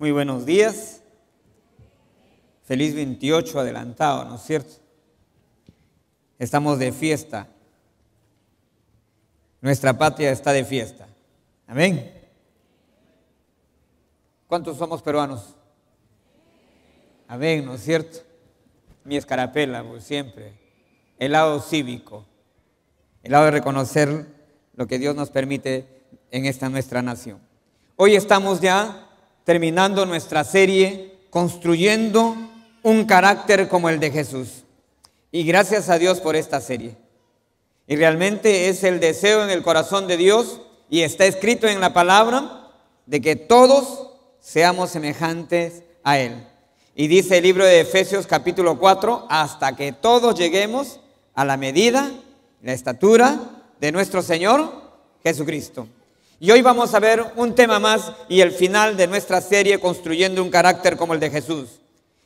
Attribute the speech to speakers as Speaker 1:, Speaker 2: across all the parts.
Speaker 1: Muy buenos días. Feliz 28 adelantado, ¿no es cierto? Estamos de fiesta. Nuestra patria está de fiesta. Amén. ¿Cuántos somos peruanos? Amén, ¿no es cierto? Mi escarapela, por siempre. El lado cívico. El lado de reconocer lo que Dios nos permite en esta nuestra nación. Hoy estamos ya terminando nuestra serie construyendo un carácter como el de Jesús. Y gracias a Dios por esta serie. Y realmente es el deseo en el corazón de Dios y está escrito en la palabra de que todos seamos semejantes a Él. Y dice el libro de Efesios capítulo 4, hasta que todos lleguemos a la medida, la estatura de nuestro Señor Jesucristo. Y hoy vamos a ver un tema más y el final de nuestra serie Construyendo un carácter como el de Jesús.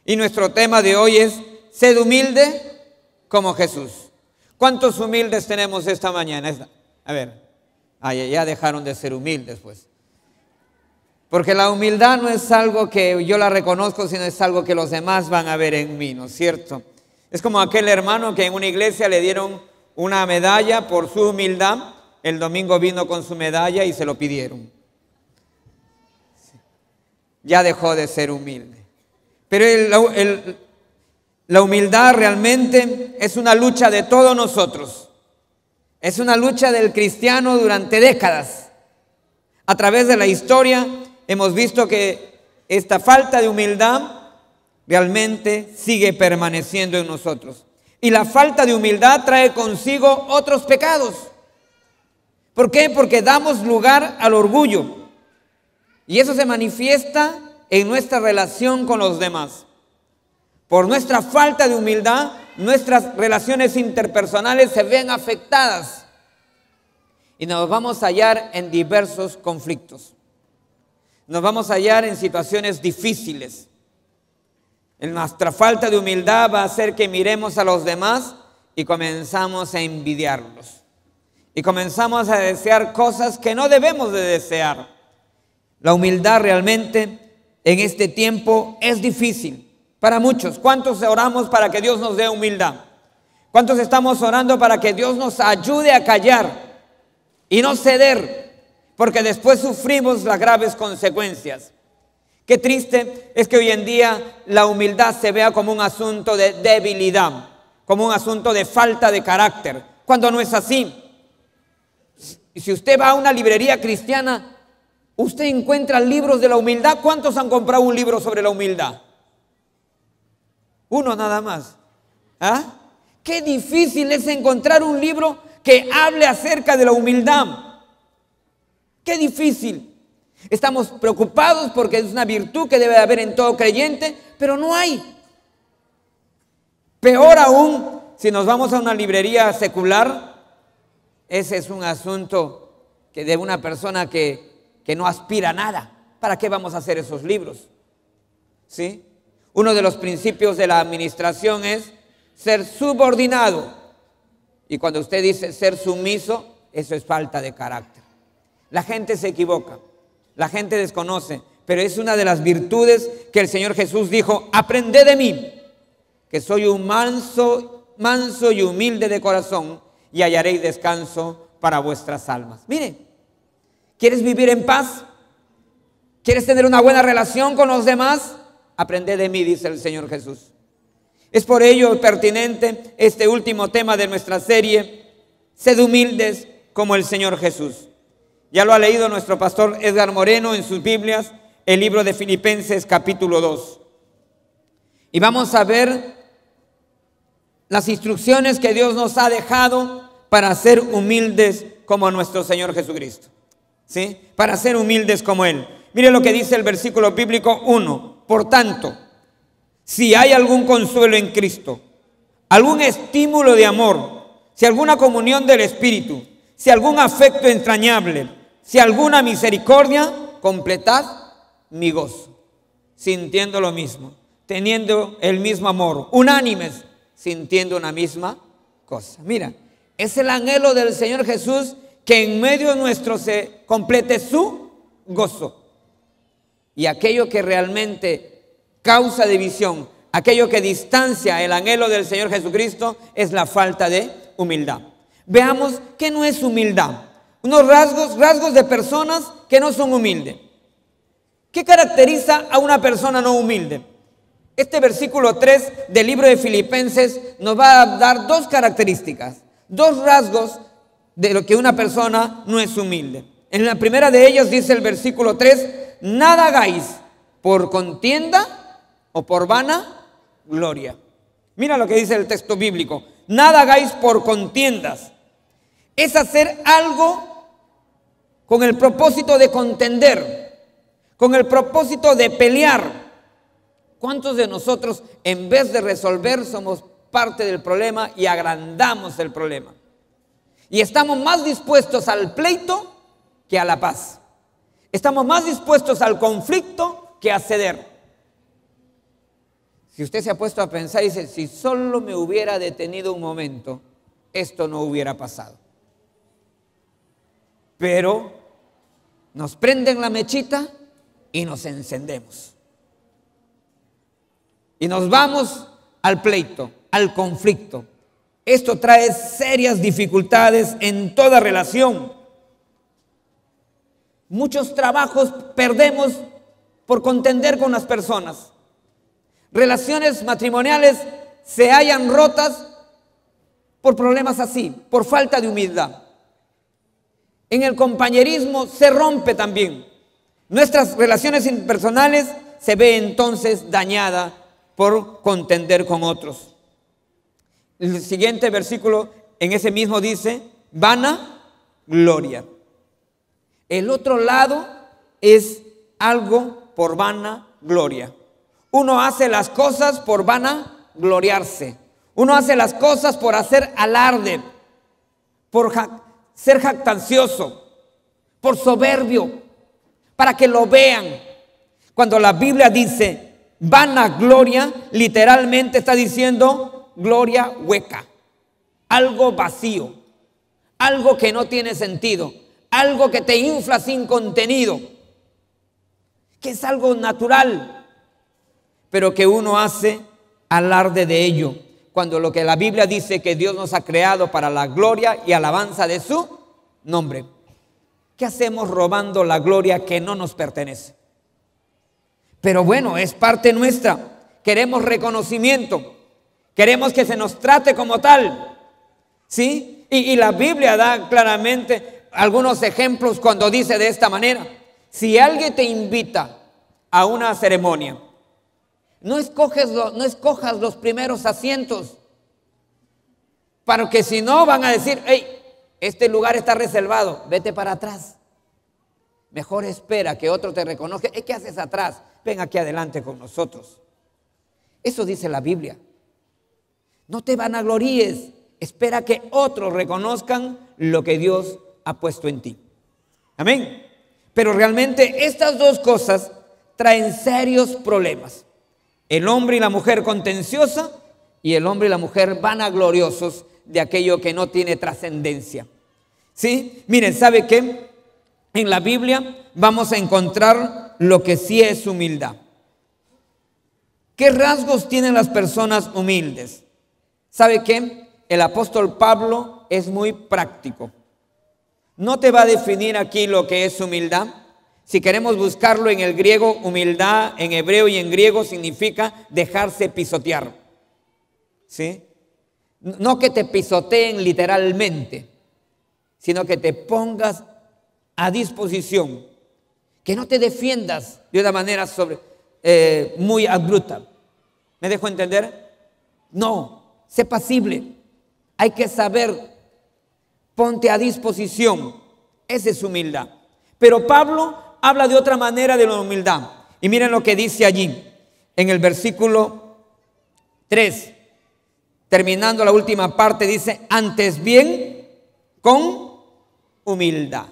Speaker 1: Y nuestro tema de hoy es, sed humilde como Jesús. ¿Cuántos humildes tenemos esta mañana? A ver, ya dejaron de ser humildes pues. Porque la humildad no es algo que yo la reconozco, sino es algo que los demás van a ver en mí, ¿no es cierto? Es como aquel hermano que en una iglesia le dieron una medalla por su humildad el domingo vino con su medalla y se lo pidieron. Ya dejó de ser humilde. Pero la humildad realmente es una lucha de todos nosotros. Es una lucha del cristiano durante décadas. A través de la historia hemos visto que esta falta de humildad realmente sigue permaneciendo en nosotros. Y la falta de humildad trae consigo otros pecados. ¿Por qué? Porque damos lugar al orgullo. Y eso se manifiesta en nuestra relación con los demás. Por nuestra falta de humildad, nuestras relaciones interpersonales se ven afectadas y nos vamos a hallar en diversos conflictos. Nos vamos a hallar en situaciones difíciles. En nuestra falta de humildad va a hacer que miremos a los demás y comenzamos a envidiarlos y comenzamos a desear cosas que no debemos de desear. La humildad realmente en este tiempo es difícil para muchos. ¿Cuántos oramos para que Dios nos dé humildad? ¿Cuántos estamos orando para que Dios nos ayude a callar y no ceder? Porque después sufrimos las graves consecuencias. Qué triste es que hoy en día la humildad se vea como un asunto de debilidad, como un asunto de falta de carácter, cuando no es así. Y si usted va a una librería cristiana, usted encuentra libros de la humildad. ¿Cuántos han comprado un libro sobre la humildad? Uno nada más. ¿Ah? Qué difícil es encontrar un libro que hable acerca de la humildad. Qué difícil. Estamos preocupados porque es una virtud que debe haber en todo creyente, pero no hay. Peor aún, si nos vamos a una librería secular, ese es un asunto que de una persona que, no aspira a nada. ¿Para qué vamos a hacer esos libros? ¿Sí? Uno de los principios de la administración es ser subordinado. Y cuando usted dice ser sumiso, eso es falta de carácter. La gente se equivoca, la gente desconoce, pero es una de las virtudes que el Señor Jesús dijo, aprende de mí, que soy un manso, manso y humilde de corazón, y hallaréis descanso para vuestras almas. Mire, ¿quieres vivir en paz? ¿Quieres tener una buena relación con los demás? Aprende de mí, dice el Señor Jesús. Es por ello pertinente este último tema de nuestra serie, sed humildes como el Señor Jesús. Ya lo ha leído nuestro pastor Edgar Moreno en sus Biblias, el libro de Filipenses capítulo 2. Y vamos a ver las instrucciones que Dios nos ha dejado para ser humildes como nuestro Señor Jesucristo. ¿Sí? Para ser humildes como Él. Mire lo que dice el versículo bíblico 1. Por tanto, si hay algún consuelo en Cristo, algún estímulo de amor, si alguna comunión del Espíritu, si algún afecto entrañable, si alguna misericordia, completad mi gozo, sintiendo lo mismo, teniendo el mismo amor, unánimes, sintiendo una misma cosa. Mira, es el anhelo del Señor Jesús que en medio nuestro se complete su gozo. Y aquello que realmente causa división, aquello que distancia el anhelo del Señor Jesucristo es la falta de humildad. Veamos qué no es humildad. Unos rasgos, rasgos de personas que no son humildes. ¿Qué caracteriza a una persona no humilde? Este versículo 3 del libro de Filipenses nos va a dar dos características dos rasgos de lo que una persona no es humilde. En la primera de ellas dice el versículo 3, nada hagáis por contienda o por vana gloria. Mira lo que dice el texto bíblico, nada hagáis por contiendas. Es hacer algo con el propósito de contender, con el propósito de pelear. ¿Cuántos de nosotros en vez de resolver somos parte del problema y agrandamos el problema. Y estamos más dispuestos al pleito que a la paz. Estamos más dispuestos al conflicto que a ceder. Si usted se ha puesto a pensar y dice, si solo me hubiera detenido un momento, esto no hubiera pasado. Pero nos prenden la mechita y nos encendemos. Y nos vamos al pleito al conflicto. Esto trae serias dificultades en toda relación. Muchos trabajos perdemos por contender con las personas. Relaciones matrimoniales se hallan rotas por problemas así, por falta de humildad. En el compañerismo se rompe también. Nuestras relaciones impersonales se ve entonces dañada por contender con otros el siguiente versículo en ese mismo dice, vana gloria. El otro lado es algo por vana gloria. Uno hace las cosas por vana gloriarse. Uno hace las cosas por hacer alarde, por ser jactancioso, por soberbio, para que lo vean. Cuando la Biblia dice vana gloria, literalmente está diciendo gloria hueca, algo vacío, algo que no tiene sentido, algo que te infla sin contenido, que es algo natural, pero que uno hace alarde de ello, cuando lo que la Biblia dice que Dios nos ha creado para la gloria y alabanza de su nombre. ¿Qué hacemos robando la gloria que no nos pertenece? Pero bueno, es parte nuestra. Queremos reconocimiento. Queremos que se nos trate como tal. ¿Sí? Y, la Biblia da claramente algunos ejemplos cuando dice de esta manera. Si alguien te invita a una ceremonia, no, no escojas los primeros asientos. Para que si no van a decir, hey, este lugar está reservado, vete para atrás. Mejor espera que otro te reconozca. ¿Qué haces atrás? Ven aquí adelante con nosotros. Eso dice la Biblia. No te vanagloríes. Espera que otros reconozcan lo que Dios ha puesto en ti. Amén. Pero realmente estas dos cosas traen serios problemas. El hombre y la mujer contenciosa y el hombre y la mujer vanagloriosos de aquello que no tiene trascendencia. ¿Sí? Miren, ¿sabe qué? En la Biblia vamos a encontrar lo que sí es humildad. ¿Qué rasgos tienen las personas humildes? ¿Sabe qué? El apóstol Pablo es muy práctico. No te va a definir aquí lo que es humildad. Si queremos buscarlo en el griego, humildad en hebreo y en griego significa dejarse pisotear. ¿Sí? No que te pisoteen literalmente, sino que te pongas a disposición, que no te defiendas de una manera sobre, eh, muy abrupta. ¿Me dejo entender? No, Sé pasible. Hay que saber. Ponte a disposición. Esa es humildad. Pero Pablo habla de otra manera de la humildad. Y miren lo que dice allí, en el versículo 3. Terminando la última parte, dice, antes bien con humildad.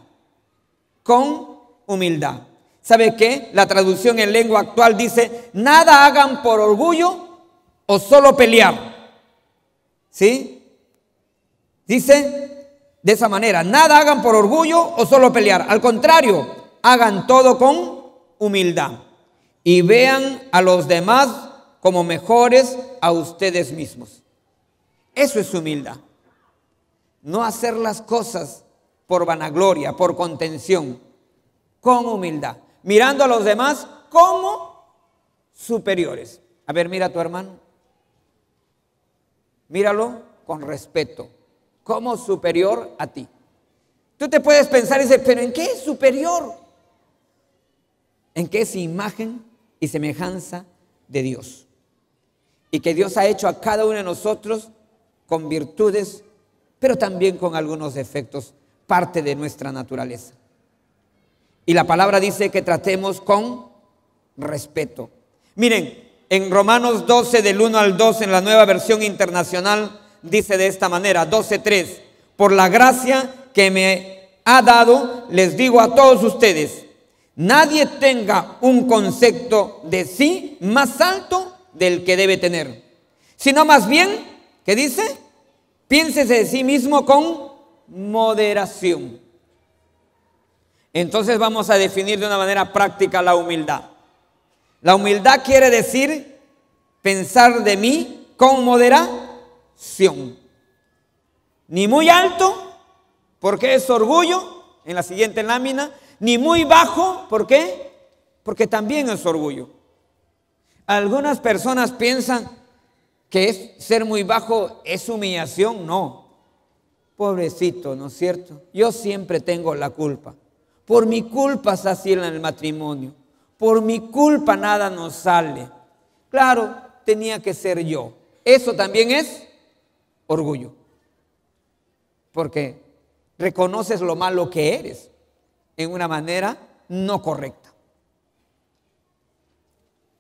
Speaker 1: Con humildad. ¿Sabe qué? La traducción en lengua actual dice, nada hagan por orgullo o solo pelear ¿Sí? Dice de esa manera, nada hagan por orgullo o solo pelear. Al contrario, hagan todo con humildad y vean a los demás como mejores a ustedes mismos. Eso es humildad. No hacer las cosas por vanagloria, por contención, con humildad, mirando a los demás como superiores. A ver, mira a tu hermano míralo con respeto, como superior a ti. Tú te puedes pensar y decir, pero ¿en qué es superior? ¿En qué es imagen y semejanza de Dios? Y que Dios ha hecho a cada uno de nosotros con virtudes, pero también con algunos defectos, parte de nuestra naturaleza. Y la palabra dice que tratemos con respeto. Miren, en Romanos 12, del 1 al 2, en la nueva versión internacional, dice de esta manera, 12.3, por la gracia que me ha dado, les digo a todos ustedes, nadie tenga un concepto de sí más alto del que debe tener, sino más bien, ¿qué dice? Piénsese de sí mismo con moderación. Entonces vamos a definir de una manera práctica la humildad. La humildad quiere decir pensar de mí con moderación. Ni muy alto, porque es orgullo, en la siguiente lámina, ni muy bajo, ¿por qué? Porque también es orgullo. Algunas personas piensan que ser muy bajo es humillación, no. Pobrecito, ¿no es cierto? Yo siempre tengo la culpa. Por mi culpa se en el matrimonio por mi culpa nada nos sale. Claro, tenía que ser yo. Eso también es orgullo. Porque reconoces lo malo que eres en una manera no correcta.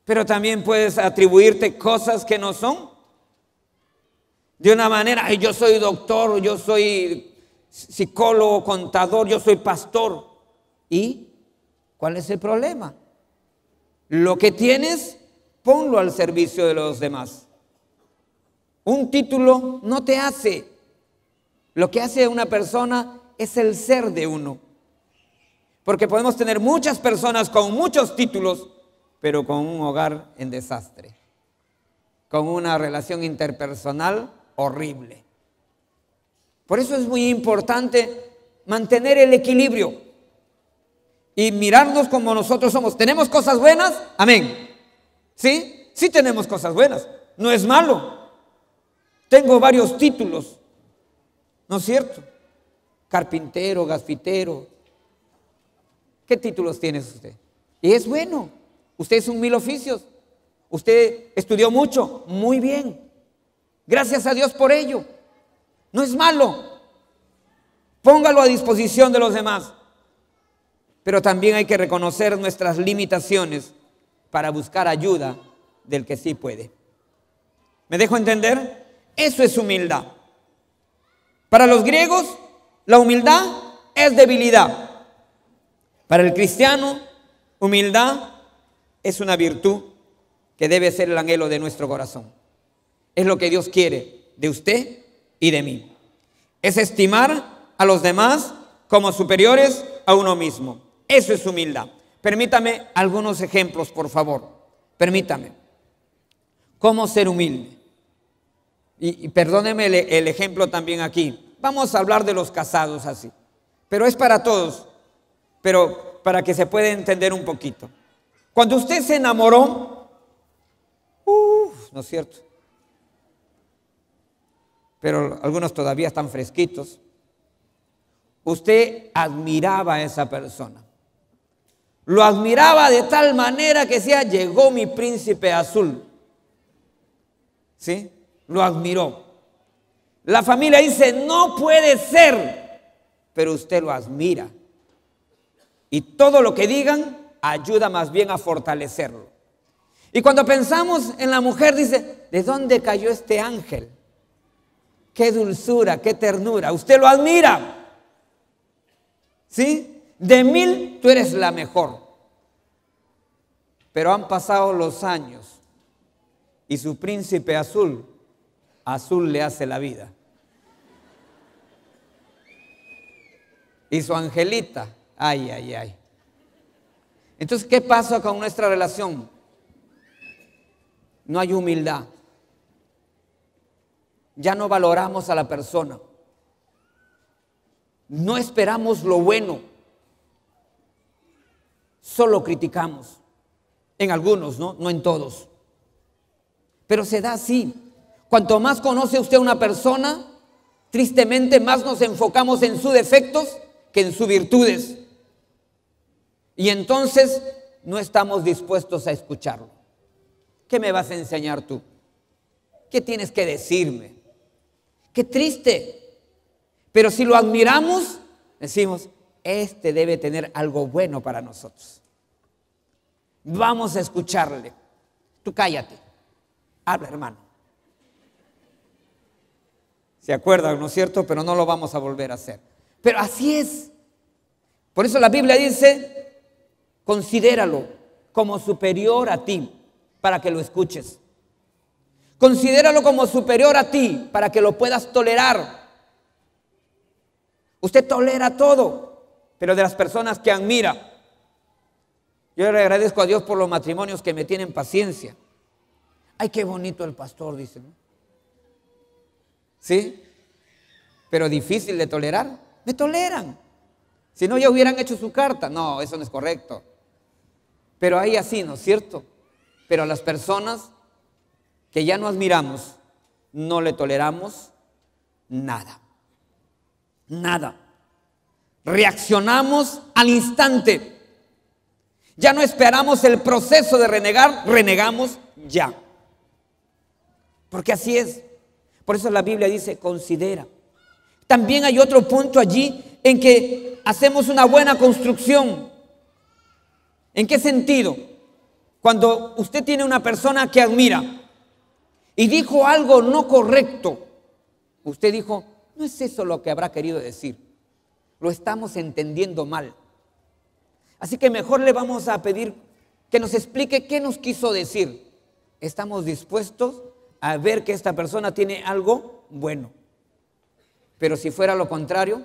Speaker 1: Pero también puedes atribuirte cosas que no son. De una manera, yo soy doctor, yo soy psicólogo, contador, yo soy pastor. ¿Y cuál es el problema? Lo que tienes, ponlo al servicio de los demás. Un título no te hace. Lo que hace una persona es el ser de uno. Porque podemos tener muchas personas con muchos títulos, pero con un hogar en desastre, con una relación interpersonal horrible. Por eso es muy importante mantener el equilibrio y mirarnos como nosotros somos. ¿Tenemos cosas buenas? Amén. ¿Sí? Sí tenemos cosas buenas. No es malo. Tengo varios títulos. ¿No es cierto? Carpintero, gaspitero. ¿Qué títulos tiene usted? Y es bueno. Usted es un mil oficios. Usted estudió mucho. Muy bien. Gracias a Dios por ello. No es malo. Póngalo a disposición de los demás. Pero también hay que reconocer nuestras limitaciones para buscar ayuda del que sí puede. ¿Me dejo entender? Eso es humildad. Para los griegos, la humildad es debilidad. Para el cristiano, humildad es una virtud que debe ser el anhelo de nuestro corazón. Es lo que Dios quiere de usted y de mí. Es estimar a los demás como superiores a uno mismo. Eso es humildad. Permítame algunos ejemplos, por favor. Permítame. ¿Cómo ser humilde? Y, perdóneme el, ejemplo también aquí. Vamos a hablar de los casados así. Pero es para todos. Pero para que se pueda entender un poquito. Cuando usted se enamoró, uff, ¿no es cierto? Pero algunos todavía están fresquitos. Usted admiraba a esa persona. Lo admiraba de tal manera que decía, llegó mi príncipe azul. ¿Sí? Lo admiró. La familia dice, no puede ser, pero usted lo admira. Y todo lo que digan ayuda más bien a fortalecerlo. Y cuando pensamos en la mujer, dice, ¿de dónde cayó este ángel? Qué dulzura, qué ternura. Usted lo admira. ¿Sí? De mil, tú eres la mejor. Pero han pasado los años y su príncipe azul, azul le hace la vida. Y su angelita, ay, ay, ay. Entonces, ¿qué pasa con nuestra relación? No hay humildad. Ya no valoramos a la persona. No esperamos lo bueno solo criticamos. En algunos, ¿no? No en todos. Pero se da así. Cuanto más conoce usted a una persona, tristemente más nos enfocamos en sus defectos que en sus virtudes. Y entonces no estamos dispuestos a escucharlo. ¿Qué me vas a enseñar tú? ¿Qué tienes que decirme? Qué triste. Pero si lo admiramos, decimos, este debe tener algo bueno para nosotros. Vamos a escucharle. Tú cállate. Habla, hermano. ¿Se acuerdan, no es cierto? Pero no lo vamos a volver a hacer. Pero así es. Por eso la Biblia dice, considéralo como superior a ti para que lo escuches. Considéralo como superior a ti para que lo puedas tolerar. Usted tolera todo pero de las personas que admira. Yo le agradezco a Dios por los matrimonios que me tienen paciencia. Ay, qué bonito el pastor, ¿no? ¿Sí? Pero difícil de tolerar. Me toleran. Si no, ya hubieran hecho su carta. No, eso no es correcto. Pero hay así, ¿no es cierto? Pero a las personas que ya no admiramos, no le toleramos nada. Nada. Reaccionamos al instante. Ya no esperamos el proceso de renegar, renegamos ya. Porque así es. Por eso la Biblia dice, considera. También hay otro punto allí en que hacemos una buena construcción. ¿En qué sentido? Cuando usted tiene una persona que admira y dijo algo no correcto, usted dijo, no es eso lo que habrá querido decir lo estamos entendiendo mal. Así que mejor le vamos a pedir que nos explique qué nos quiso decir. Estamos dispuestos a ver que esta persona tiene algo bueno. Pero si fuera lo contrario,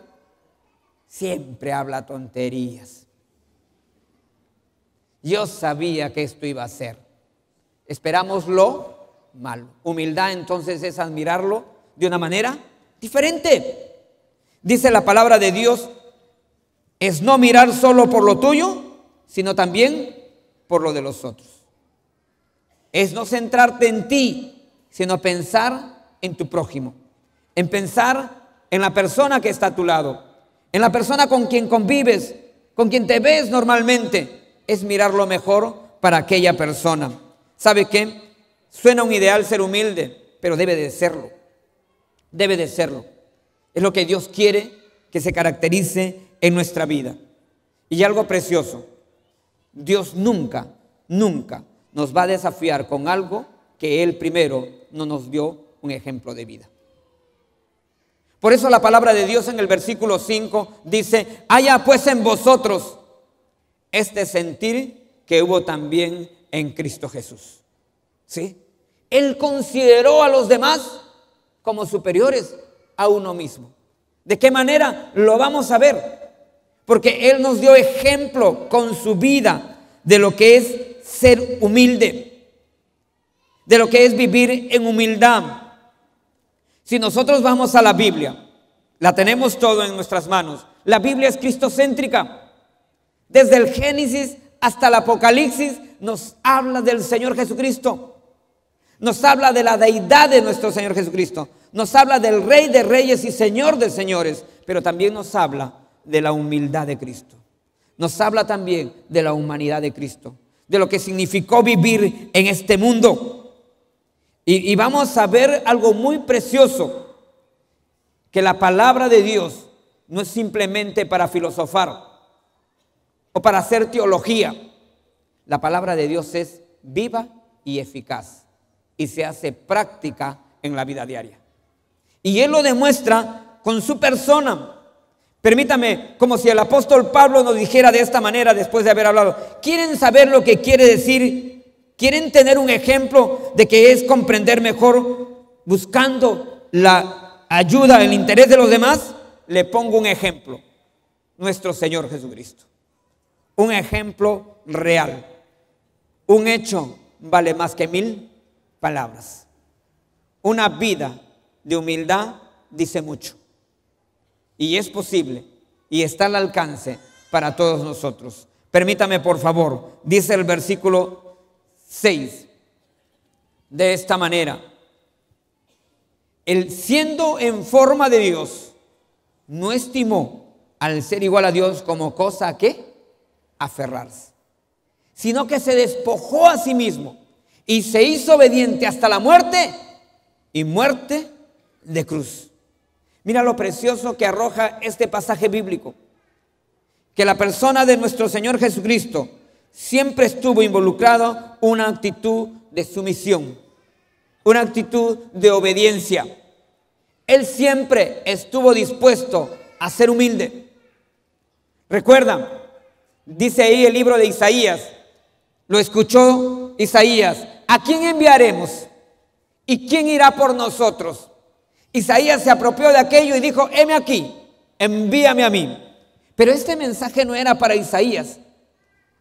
Speaker 1: siempre habla tonterías. Yo sabía que esto iba a ser. Esperámoslo, mal. malo. Humildad entonces es admirarlo de una manera diferente dice la palabra de Dios, es no mirar solo por lo tuyo, sino también por lo de los otros. Es no centrarte en ti, sino pensar en tu prójimo, en pensar en la persona que está a tu lado, en la persona con quien convives, con quien te ves normalmente. Es mirar lo mejor para aquella persona. ¿Sabe qué? Suena un ideal ser humilde, pero debe de serlo. Debe de serlo. Es lo que Dios quiere que se caracterice en nuestra vida. Y algo precioso, Dios nunca, nunca nos va a desafiar con algo que Él primero no nos dio un ejemplo de vida. Por eso la palabra de Dios en el versículo 5 dice, haya pues en vosotros este sentir que hubo también en Cristo Jesús. ¿Sí? Él consideró a los demás como superiores a uno mismo. ¿De qué manera? Lo vamos a ver. Porque Él nos dio ejemplo con su vida de lo que es ser humilde, de lo que es vivir en humildad. Si nosotros vamos a la Biblia, la tenemos todo en nuestras manos. La Biblia es cristocéntrica. Desde el Génesis hasta el Apocalipsis nos habla del Señor Jesucristo. Nos habla de la deidad de nuestro Señor Jesucristo. Nos habla del Rey de Reyes y Señor de Señores, pero también nos habla de la humildad de Cristo. Nos habla también de la humanidad de Cristo, de lo que significó vivir en este mundo. Y, vamos a ver algo muy precioso, que la palabra de Dios no es simplemente para filosofar o para hacer teología. La palabra de Dios es viva y eficaz y se hace práctica en la vida diaria. Y Él lo demuestra con su persona. Permítame, como si el apóstol Pablo nos dijera de esta manera después de haber hablado, ¿quieren saber lo que quiere decir? ¿Quieren tener un ejemplo de que es comprender mejor buscando la ayuda, el interés de los demás? Le pongo un ejemplo, nuestro Señor Jesucristo. Un ejemplo real. Un hecho vale más que mil palabras. Una vida de humildad dice mucho. Y es posible y está al alcance para todos nosotros. Permítame, por favor, dice el versículo 6, de esta manera, el siendo en forma de Dios, no estimó al ser igual a Dios como cosa a que aferrarse, sino que se despojó a sí mismo y se hizo obediente hasta la muerte y muerte de cruz. Mira lo precioso que arroja este pasaje bíblico, que la persona de nuestro Señor Jesucristo siempre estuvo involucrado una actitud de sumisión, una actitud de obediencia. Él siempre estuvo dispuesto a ser humilde. Recuerda, dice ahí el libro de Isaías, lo escuchó Isaías, ¿a quién enviaremos? ¿Y quién irá por nosotros? Isaías se apropió de aquello y dijo, heme aquí, envíame a mí. Pero este mensaje no era para Isaías.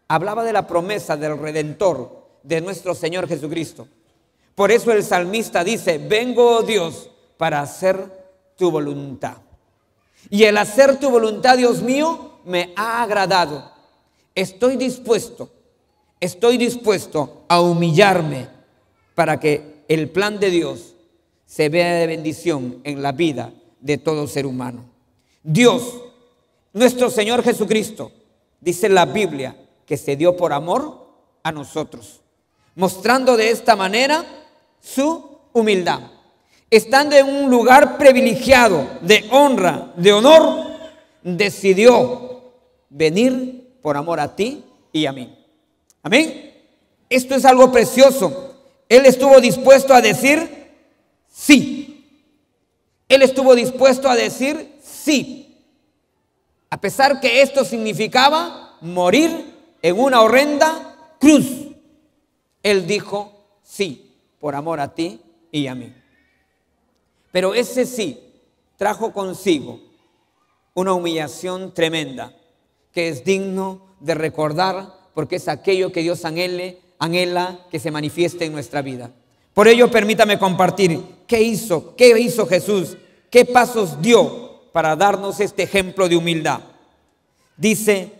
Speaker 1: Hablaba de la promesa del redentor de nuestro Señor Jesucristo. Por eso el salmista dice, vengo oh Dios para hacer tu voluntad. Y el hacer tu voluntad, Dios mío, me ha agradado. Estoy dispuesto, estoy dispuesto a humillarme para que el plan de Dios se vea de bendición en la vida de todo ser humano. Dios, nuestro Señor Jesucristo, dice la Biblia, que se dio por amor a nosotros, mostrando de esta manera su humildad. Estando en un lugar privilegiado de honra, de honor, decidió venir por amor a ti y a mí. Amén. Esto es algo precioso. Él estuvo dispuesto a decir, sí. Él estuvo dispuesto a decir sí. A pesar que esto significaba morir en una horrenda cruz. Él dijo sí, por amor a ti y a mí. Pero ese sí trajo consigo una humillación tremenda que es digno de recordar porque es aquello que Dios anhela que se manifieste en nuestra vida. Por ello, permítame compartir qué hizo, qué hizo Jesús, qué pasos dio para darnos este ejemplo de humildad. Dice,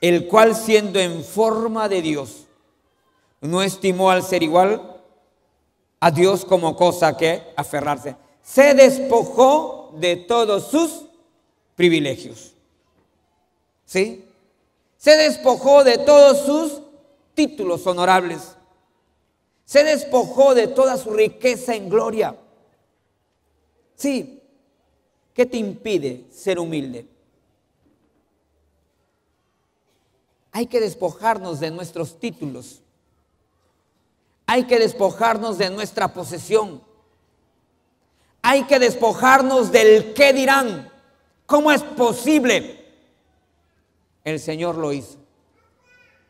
Speaker 1: el cual siendo en forma de Dios, no estimó al ser igual a Dios como cosa que aferrarse. Se despojó de todos sus privilegios. ¿Sí? Se despojó de todos sus títulos honorables. Se despojó de toda su riqueza en gloria. Sí, ¿qué te impide ser humilde? Hay que despojarnos de nuestros títulos. Hay que despojarnos de nuestra posesión. Hay que despojarnos del qué dirán. ¿Cómo es posible? El Señor lo hizo.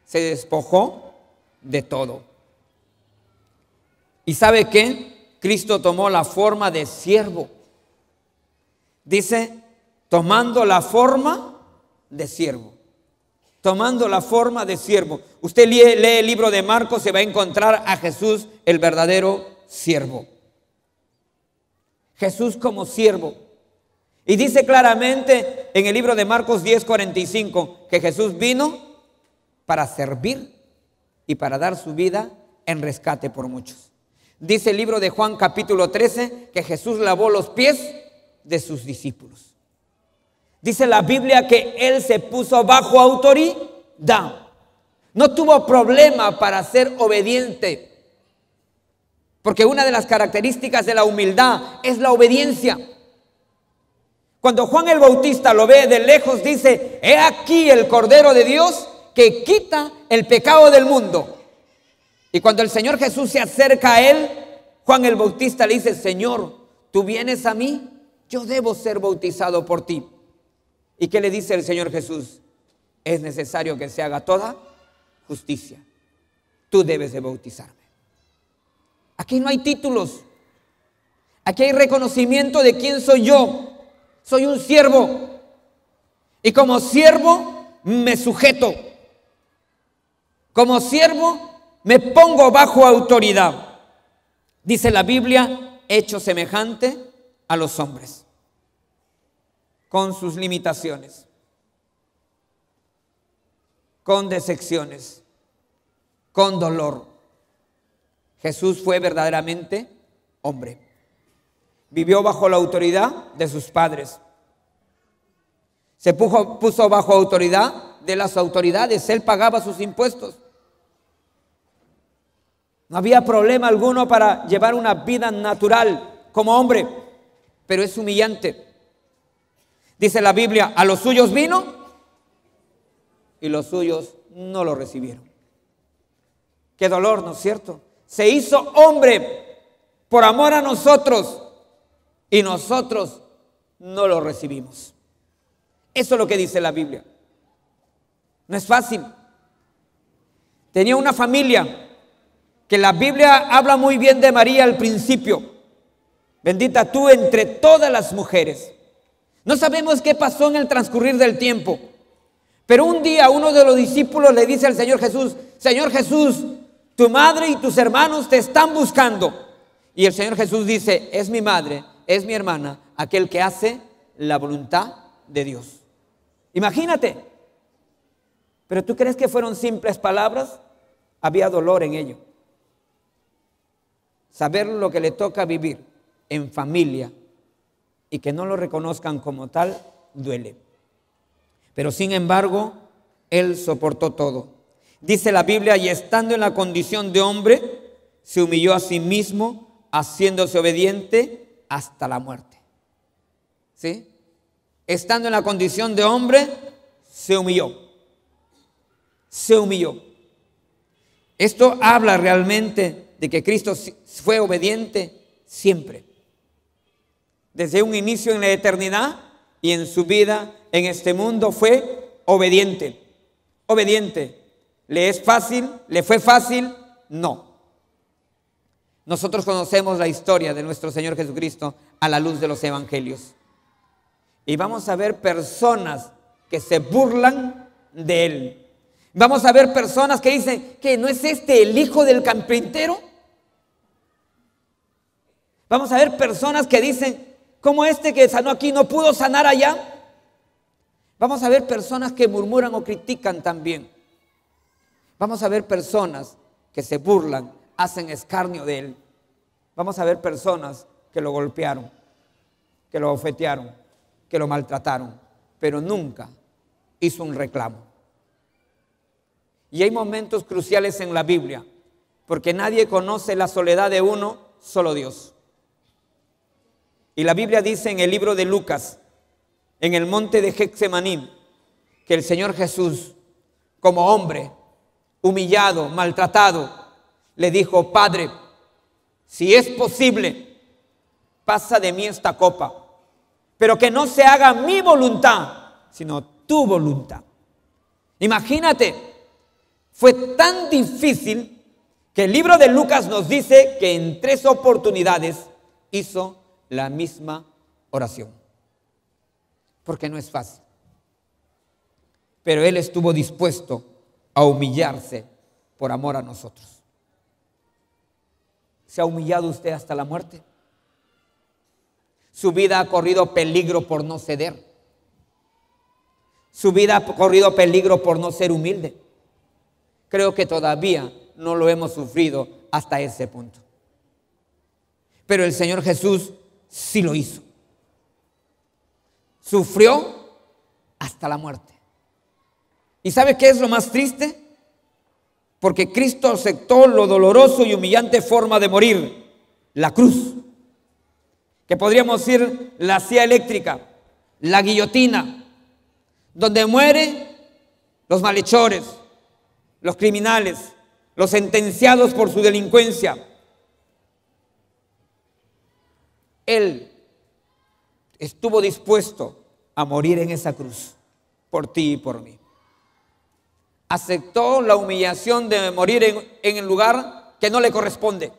Speaker 1: Se despojó de todo. ¿Y sabe qué? Cristo tomó la forma de siervo. Dice, tomando la forma de siervo. Tomando la forma de siervo. Usted lee, el libro de Marcos, se va a encontrar a Jesús, el verdadero siervo. Jesús como siervo. Y dice claramente en el libro de Marcos 10, 45, que Jesús vino para servir y para dar su vida en rescate por muchos. Dice el libro de Juan capítulo 13 que Jesús lavó los pies de sus discípulos. Dice la Biblia que él se puso bajo autoridad. No tuvo problema para ser obediente. Porque una de las características de la humildad es la obediencia. Cuando Juan el Bautista lo ve de lejos, dice, he aquí el Cordero de Dios que quita el pecado del mundo. Y cuando el Señor Jesús se acerca a él, Juan el Bautista le dice, Señor, tú vienes a mí, yo debo ser bautizado por ti. ¿Y qué le dice el Señor Jesús? Es necesario que se haga toda justicia. Tú debes de bautizarme. Aquí no hay títulos. Aquí hay reconocimiento de quién soy yo. Soy un siervo. Y como siervo me sujeto. Como siervo me pongo bajo autoridad. Dice la Biblia, hecho semejante a los hombres, con sus limitaciones, con decepciones, con dolor. Jesús fue verdaderamente hombre. Vivió bajo la autoridad de sus padres. Se puso, bajo autoridad de las autoridades. Él pagaba sus impuestos. No había problema alguno para llevar una vida natural como hombre, pero es humillante. Dice la Biblia, a los suyos vino y los suyos no lo recibieron. Qué dolor, ¿no es cierto? Se hizo hombre por amor a nosotros y nosotros no lo recibimos. Eso es lo que dice la Biblia. No es fácil. Tenía una familia que la Biblia habla muy bien de María al principio. Bendita tú entre todas las mujeres. No sabemos qué pasó en el transcurrir del tiempo. Pero un día uno de los discípulos le dice al Señor Jesús, Señor Jesús, tu madre y tus hermanos te están buscando. Y el Señor Jesús dice, es mi madre, es mi hermana, aquel que hace la voluntad de Dios. Imagínate. Pero tú crees que fueron simples palabras? Había dolor en ello saber lo que le toca vivir en familia y que no lo reconozcan como tal, duele. Pero sin embargo, él soportó todo. Dice la Biblia, y estando en la condición de hombre, se humilló a sí mismo, haciéndose obediente hasta la muerte. ¿Sí? Estando en la condición de hombre, se humilló. Se humilló. Esto habla realmente de que Cristo fue obediente siempre. Desde un inicio en la eternidad y en su vida en este mundo fue obediente. Obediente. ¿Le es fácil? ¿Le fue fácil? No. Nosotros conocemos la historia de nuestro Señor Jesucristo a la luz de los evangelios. Y vamos a ver personas que se burlan de él. Vamos a ver personas que dicen que no es este el hijo del carpintero. Vamos a ver personas que dicen, como este que sanó aquí no pudo sanar allá. Vamos a ver personas que murmuran o critican también. Vamos a ver personas que se burlan, hacen escarnio de él. Vamos a ver personas que lo golpearon, que lo ofetearon, que lo maltrataron, pero nunca hizo un reclamo. Y hay momentos cruciales en la Biblia, porque nadie conoce la soledad de uno, solo Dios. Y la Biblia dice en el libro de Lucas, en el monte de hexemanín que el Señor Jesús, como hombre, humillado, maltratado, le dijo, Padre, si es posible, pasa de mí esta copa, pero que no se haga mi voluntad, sino tu voluntad. Imagínate, fue tan difícil que el libro de Lucas nos dice que en tres oportunidades hizo la misma oración. Porque no es fácil. Pero Él estuvo dispuesto a humillarse por amor a nosotros. ¿Se ha humillado usted hasta la muerte? Su vida ha corrido peligro por no ceder. Su vida ha corrido peligro por no ser humilde. Creo que todavía no lo hemos sufrido hasta ese punto. Pero el Señor Jesús sí lo hizo. Sufrió hasta la muerte. ¿Y sabe qué es lo más triste? Porque Cristo aceptó lo doloroso y humillante forma de morir, la cruz, que podríamos decir la silla eléctrica, la guillotina, donde mueren los malhechores, los criminales, los sentenciados por su delincuencia, Él estuvo dispuesto a morir en esa cruz por ti y por mí. Aceptó la humillación de morir en, el lugar que no le corresponde.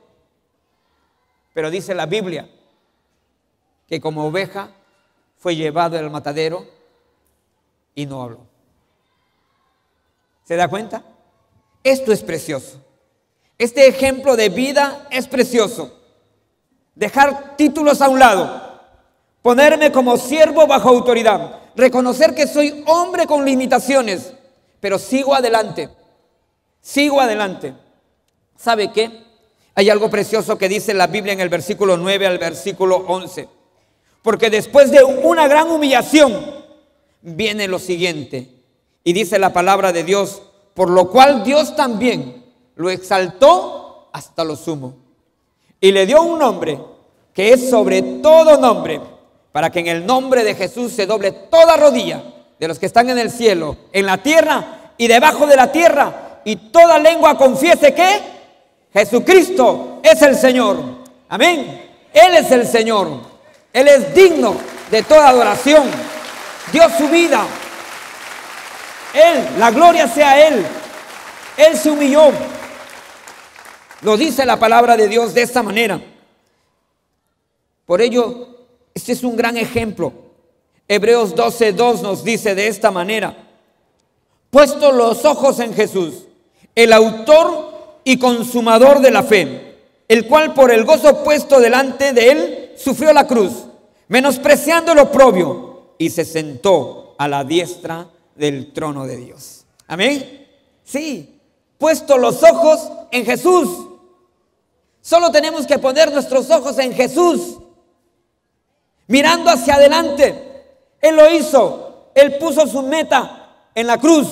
Speaker 1: Pero dice la Biblia que como oveja fue llevado al matadero y no habló. ¿Se da cuenta? Esto es precioso. Este ejemplo de vida es precioso dejar títulos a un lado, ponerme como siervo bajo autoridad, reconocer que soy hombre con limitaciones, pero sigo adelante, sigo adelante. ¿Sabe qué? Hay algo precioso que dice la Biblia en el versículo 9 al versículo 11. Porque después de una gran humillación viene lo siguiente. Y dice la palabra de Dios, por lo cual Dios también lo exaltó hasta lo sumo y le dio un nombre que es sobre todo nombre, para que en el nombre de Jesús se doble toda rodilla de los que están en el cielo, en la tierra y debajo de la tierra, y toda lengua confiese que Jesucristo es el Señor. Amén. Él es el Señor. Él es digno de toda adoración. Dio su vida. Él, la gloria sea a Él. Él se humilló. Lo dice la palabra de Dios de esta manera. Por ello, este es un gran ejemplo. Hebreos 12:2 nos dice de esta manera: Puesto los ojos en Jesús, el autor y consumador de la fe, el cual por el gozo puesto delante de él sufrió la cruz, menospreciando el oprobio, y se sentó a la diestra del trono de Dios. Amén. Sí, puesto los ojos en Jesús. Solo tenemos que poner nuestros ojos en Jesús, mirando hacia adelante. Él lo hizo, él puso su meta en la cruz.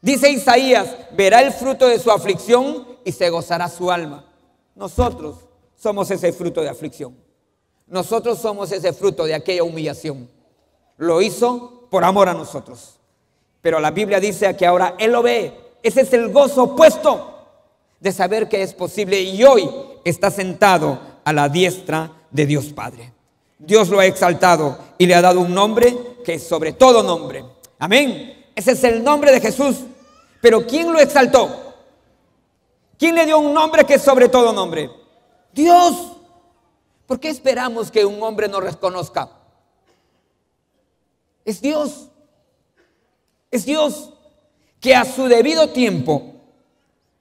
Speaker 1: Dice Isaías, verá el fruto de su aflicción y se gozará su alma. Nosotros somos ese fruto de aflicción. Nosotros somos ese fruto de aquella humillación. Lo hizo por amor a nosotros. Pero la Biblia dice que ahora Él lo ve. Ese es el gozo opuesto de saber que es posible y hoy está sentado a la diestra de Dios Padre. Dios lo ha exaltado y le ha dado un nombre que es sobre todo nombre. Amén. Ese es el nombre de Jesús. Pero ¿quién lo exaltó? ¿Quién le dio un nombre que es sobre todo nombre? Dios. ¿Por qué esperamos que un hombre nos reconozca? Es Dios. Es Dios que a su debido tiempo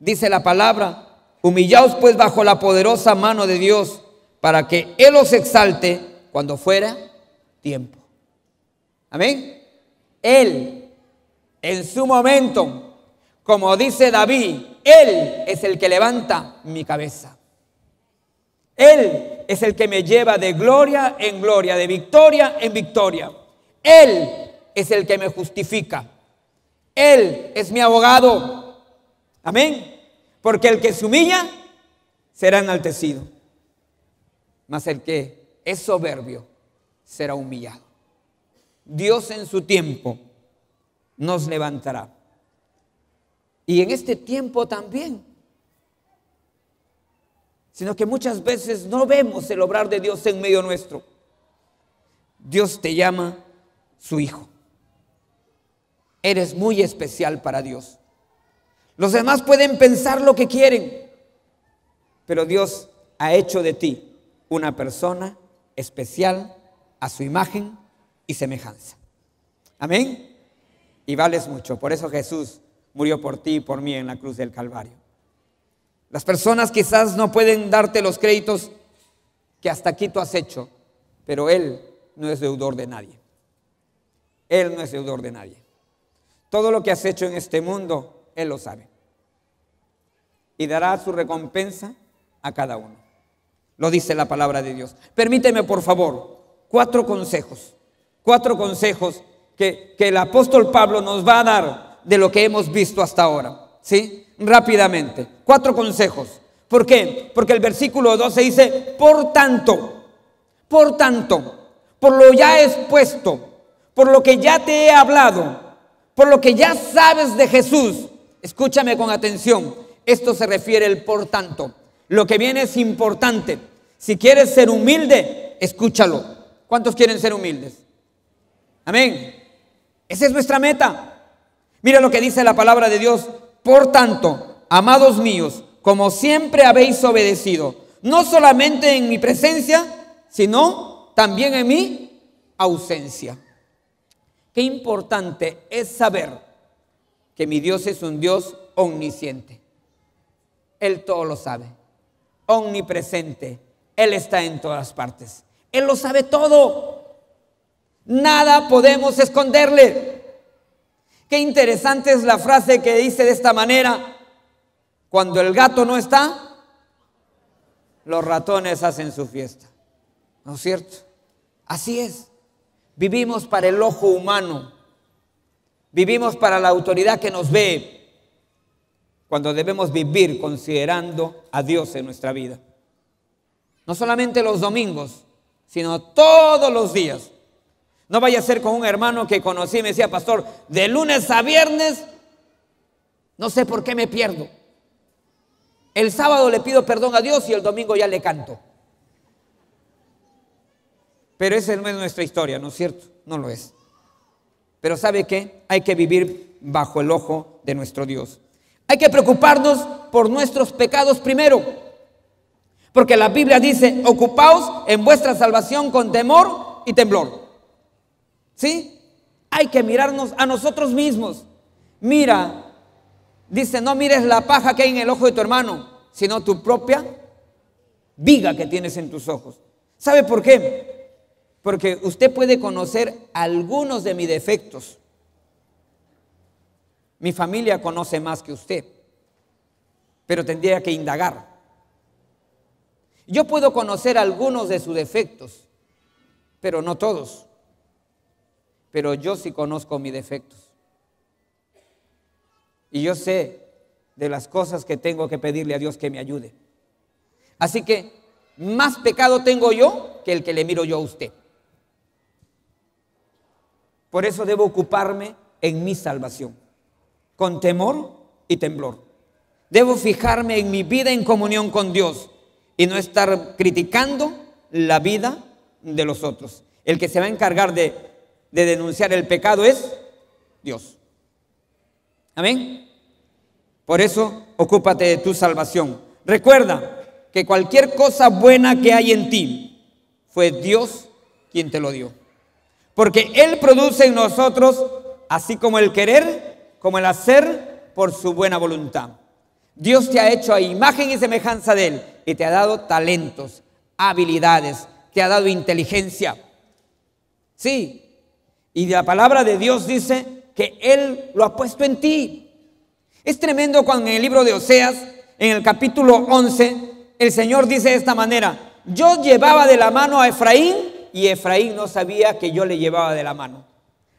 Speaker 1: Dice la palabra, humillaos pues bajo la poderosa mano de Dios para que Él os exalte cuando fuera tiempo. Amén. Él, en su momento, como dice David, Él es el que levanta mi cabeza. Él es el que me lleva de gloria en gloria, de victoria en victoria. Él es el que me justifica. Él es mi abogado. Amén. Porque el que se humilla será enaltecido, mas el que es soberbio será humillado. Dios en su tiempo nos levantará. Y en este tiempo también. Sino que muchas veces no vemos el obrar de Dios en medio nuestro. Dios te llama su hijo. Eres muy especial para Dios. Los demás pueden pensar lo que quieren, pero Dios ha hecho de ti una persona especial a su imagen y semejanza. Amén. Y vales mucho. Por eso Jesús murió por ti y por mí en la cruz del Calvario. Las personas quizás no pueden darte los créditos que hasta aquí tú has hecho, pero Él no es deudor de nadie. Él no es deudor de nadie. Todo lo que has hecho en este mundo él lo sabe. Y dará su recompensa a cada uno. Lo dice la palabra de Dios. Permíteme, por favor, cuatro consejos. Cuatro consejos que, el apóstol Pablo nos va a dar de lo que hemos visto hasta ahora. ¿Sí? Rápidamente. Cuatro consejos. ¿Por qué? Porque el versículo 12 dice, por tanto, por tanto, por lo ya expuesto, por lo que ya te he hablado, por lo que ya sabes de Jesús, Escúchame con atención. Esto se refiere al por tanto. Lo que viene es importante. Si quieres ser humilde, escúchalo. ¿Cuántos quieren ser humildes? Amén. Esa es nuestra meta. Mira lo que dice la palabra de Dios. Por tanto, amados míos, como siempre habéis obedecido, no solamente en mi presencia, sino también en mi ausencia. Qué importante es saber que mi Dios es un Dios omnisciente. Él todo lo sabe, omnipresente. Él está en todas partes. Él lo sabe todo. Nada podemos esconderle. Qué interesante es la frase que dice de esta manera. Cuando el gato no está, los ratones hacen su fiesta. ¿No es cierto? Así es. Vivimos para el ojo humano, Vivimos para la autoridad que nos ve cuando debemos vivir considerando a Dios en nuestra vida. No solamente los domingos, sino todos los días. No vaya a ser con un hermano que conocí y me decía, pastor, de lunes a viernes, no sé por qué me pierdo. El sábado le pido perdón a Dios y el domingo ya le canto. Pero esa no es nuestra historia, ¿no es cierto? No lo es. Pero ¿sabe qué? Hay que vivir bajo el ojo de nuestro Dios. Hay que preocuparnos por nuestros pecados primero. Porque la Biblia dice, ocupaos en vuestra salvación con temor y temblor. ¿Sí? Hay que mirarnos a nosotros mismos. Mira, dice, no mires la paja que hay en el ojo de tu hermano, sino tu propia viga que tienes en tus ojos. ¿Sabe por qué? Porque usted puede conocer algunos de mis defectos. Mi familia conoce más que usted, pero tendría que indagar. Yo puedo conocer algunos de sus defectos, pero no todos. Pero yo sí conozco mis defectos. Y yo sé de las cosas que tengo que pedirle a Dios que me ayude. Así que más pecado tengo yo que el que le miro yo a usted. Por eso debo ocuparme en mi salvación, con temor y temblor. Debo fijarme en mi vida en comunión con Dios y no estar criticando la vida de los otros. El que se va a encargar de, denunciar el pecado es Dios. Amén. Por eso, ocúpate de tu salvación. Recuerda que cualquier cosa buena que hay en ti, fue Dios quien te lo dio. Porque Él produce en nosotros así como el querer, como el hacer por su buena voluntad. Dios te ha hecho a imagen y semejanza de Él y te ha dado talentos, habilidades, te ha dado inteligencia. Sí, y la palabra de Dios dice que Él lo ha puesto en ti. Es tremendo cuando en el libro de Oseas, en el capítulo 11, el Señor dice de esta manera, yo llevaba de la mano a Efraín y Efraín no sabía que yo le llevaba de la mano.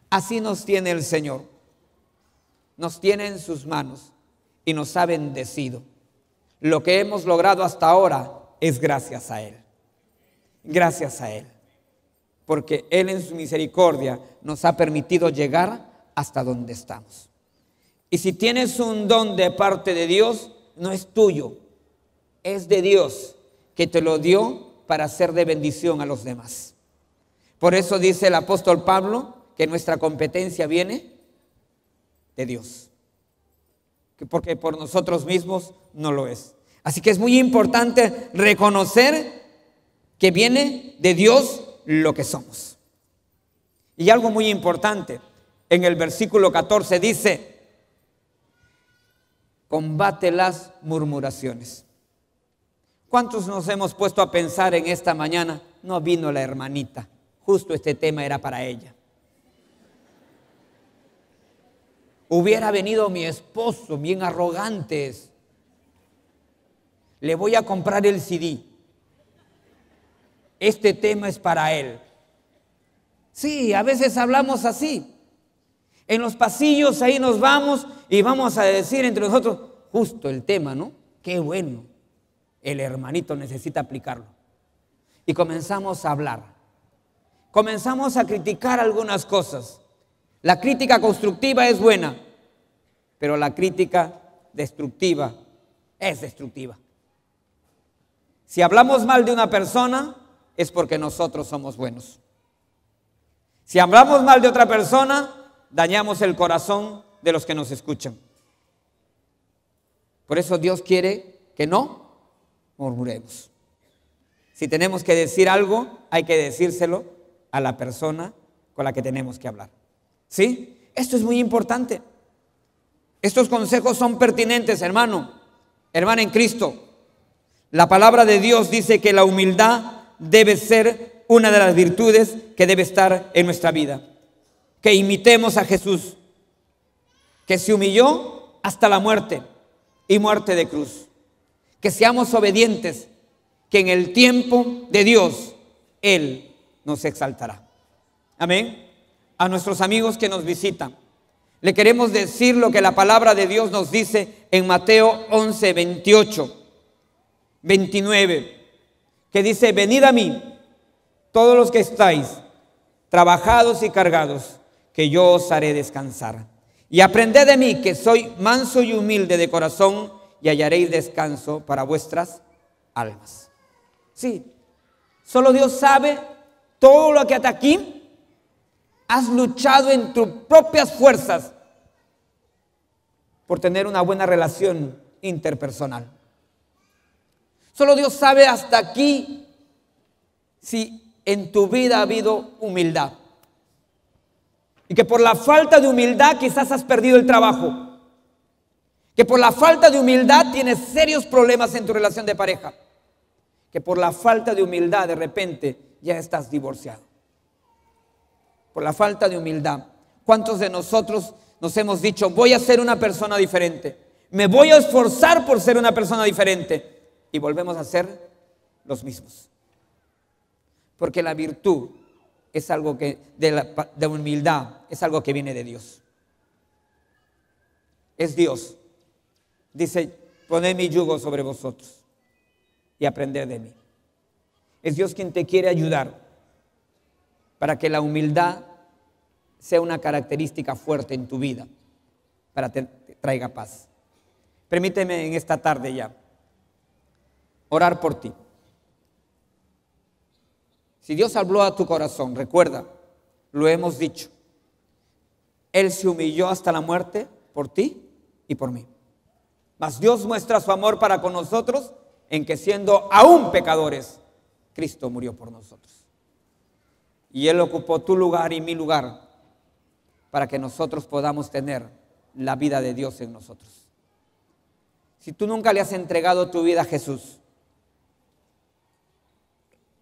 Speaker 1: Así nos tiene el Señor. Nos tiene en sus manos y nos ha bendecido. Lo que hemos logrado hasta ahora es gracias a Él. Gracias a Él. Porque Él en su misericordia nos ha permitido llegar hasta donde estamos. Y si tienes un don de parte de Dios, no es tuyo, es de Dios que te lo dio para ser de bendición a los demás. Por eso dice el apóstol Pablo que nuestra competencia viene de Dios. Porque por nosotros mismos no lo es. Así que es muy importante reconocer que viene de Dios lo que somos. Y algo muy importante, en el versículo 14 dice, combate las murmuraciones. ¿Cuántos nos hemos puesto a pensar en esta mañana? No vino la hermanita, justo este tema era para ella. Hubiera venido mi esposo, bien arrogantes. Le voy a comprar el CD. Este tema es para él. Sí, a veces hablamos así. En los pasillos ahí nos vamos y vamos a decir entre nosotros, justo el tema, ¿no? Qué bueno. El hermanito necesita aplicarlo. Y comenzamos a hablar comenzamos a criticar algunas cosas. La crítica constructiva es buena, pero la crítica destructiva es destructiva. Si hablamos mal de una persona, es porque nosotros somos buenos. Si hablamos mal de otra persona, dañamos el corazón de los que nos escuchan. Por eso Dios quiere que no murmuremos. Si tenemos que decir algo, hay que decírselo a la persona con la que tenemos que hablar. ¿Sí? Esto es muy importante. Estos consejos son pertinentes, hermano, hermana en Cristo. La palabra de Dios dice que la humildad debe ser una de las virtudes que debe estar en nuestra vida. Que imitemos a Jesús, que se humilló hasta la muerte y muerte de cruz. Que seamos obedientes, que en el tiempo de Dios Él nos exaltará. Amén. A nuestros amigos que nos visitan, le queremos decir lo que la palabra de Dios nos dice en Mateo 11, 28, 29, que dice, venid a mí, todos los que estáis trabajados y cargados, que yo os haré descansar. Y aprended de mí que soy manso y humilde de corazón y hallaréis descanso para vuestras almas. Sí, solo Dios sabe todo lo que hasta aquí has luchado en tus propias fuerzas por tener una buena relación interpersonal. Solo Dios sabe hasta aquí si en tu vida ha habido humildad. Y que por la falta de humildad quizás has perdido el trabajo. Que por la falta de humildad tienes serios problemas en tu relación de pareja. Que por la falta de humildad de repente ya estás divorciado. Por la falta de humildad. ¿Cuántos de nosotros nos hemos dicho, voy a ser una persona diferente? Me voy a esforzar por ser una persona diferente. Y volvemos a ser los mismos. Porque la virtud es algo que, de, humildad, es algo que viene de Dios. Es Dios. Dice, poned mi yugo sobre vosotros y aprended de mí. Es Dios quien te quiere ayudar para que la humildad sea una característica fuerte en tu vida, para que te traiga paz. Permíteme en esta tarde ya orar por ti. Si Dios habló a tu corazón, recuerda, lo hemos dicho. Él se humilló hasta la muerte por ti y por mí. Mas Dios muestra su amor para con nosotros en que siendo aún pecadores, Cristo murió por nosotros. Y Él ocupó tu lugar y mi lugar para que nosotros podamos tener la vida de Dios en nosotros. Si tú nunca le has entregado tu vida a Jesús,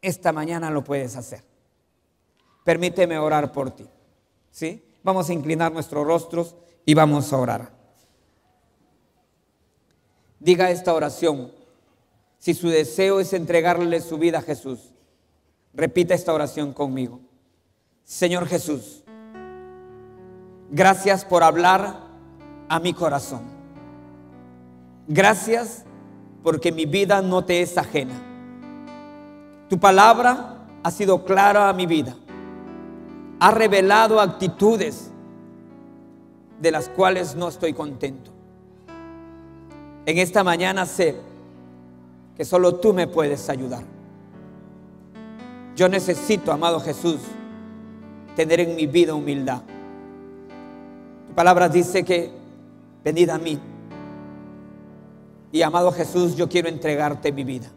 Speaker 1: esta mañana lo puedes hacer. Permíteme orar por ti. ¿Sí? Vamos a inclinar nuestros rostros y vamos a orar. Diga esta oración si su deseo es entregarle su vida a Jesús, repita esta oración conmigo. Señor Jesús, gracias por hablar a mi corazón. Gracias porque mi vida no te es ajena. Tu palabra ha sido clara a mi vida. Ha revelado actitudes de las cuales no estoy contento. En esta mañana sé que solo tú me puedes ayudar. Yo necesito, amado Jesús, tener en mi vida humildad. Tu palabra dice que venid a mí. Y amado Jesús, yo quiero entregarte mi vida.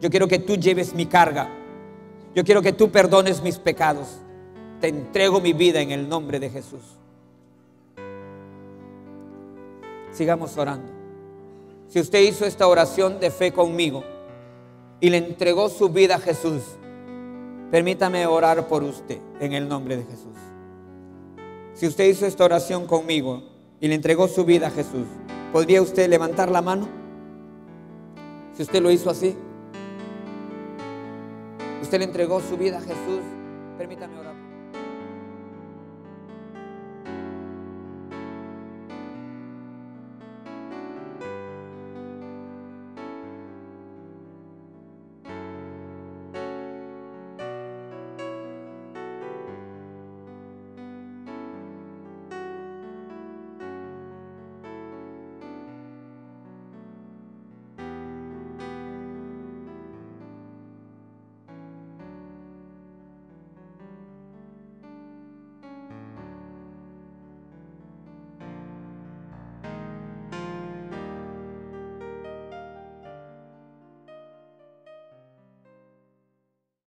Speaker 1: Yo quiero que tú lleves mi carga. Yo quiero que tú perdones mis pecados. Te entrego mi vida en el nombre de Jesús. Sigamos orando si usted hizo esta oración de fe conmigo y le entregó su vida a Jesús, permítame orar por usted en el nombre de Jesús. Si usted hizo esta oración conmigo y le entregó su vida a Jesús, ¿podría usted levantar la mano? Si usted lo hizo así, usted le entregó su vida a Jesús, permítame orar.